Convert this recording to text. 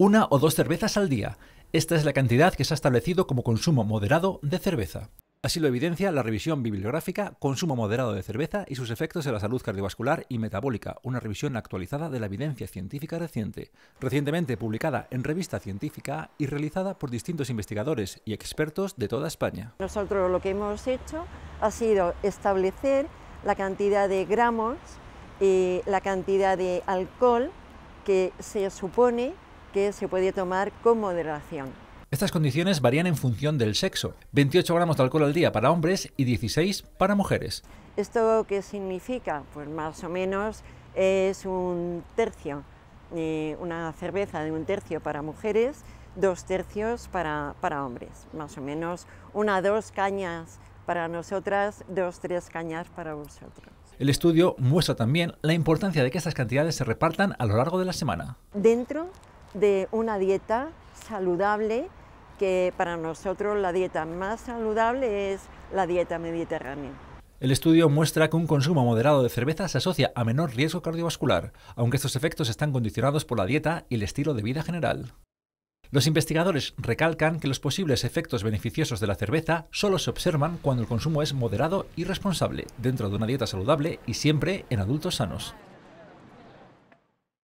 una o dos cervezas al día. Esta es la cantidad que se ha establecido como consumo moderado de cerveza. Así lo evidencia la revisión bibliográfica Consumo moderado de cerveza y sus efectos en la salud cardiovascular y metabólica, una revisión actualizada de la evidencia científica reciente, recientemente publicada en revista científica y realizada por distintos investigadores y expertos de toda España. Nosotros lo que hemos hecho ha sido establecer la cantidad de gramos y la cantidad de alcohol que se supone que se puede tomar con moderación. Estas condiciones varían en función del sexo. 28 gramos de alcohol al día para hombres y 16 para mujeres. ¿Esto qué significa? Pues más o menos es un tercio, eh, una cerveza de un tercio para mujeres, dos tercios para, para hombres. Más o menos una, dos cañas para nosotras, dos, tres cañas para vosotros. El estudio muestra también la importancia de que estas cantidades se repartan a lo largo de la semana. Dentro de una dieta saludable, que para nosotros la dieta más saludable es la dieta mediterránea. El estudio muestra que un consumo moderado de cerveza se asocia a menor riesgo cardiovascular, aunque estos efectos están condicionados por la dieta y el estilo de vida general. Los investigadores recalcan que los posibles efectos beneficiosos de la cerveza solo se observan cuando el consumo es moderado y responsable, dentro de una dieta saludable y siempre en adultos sanos.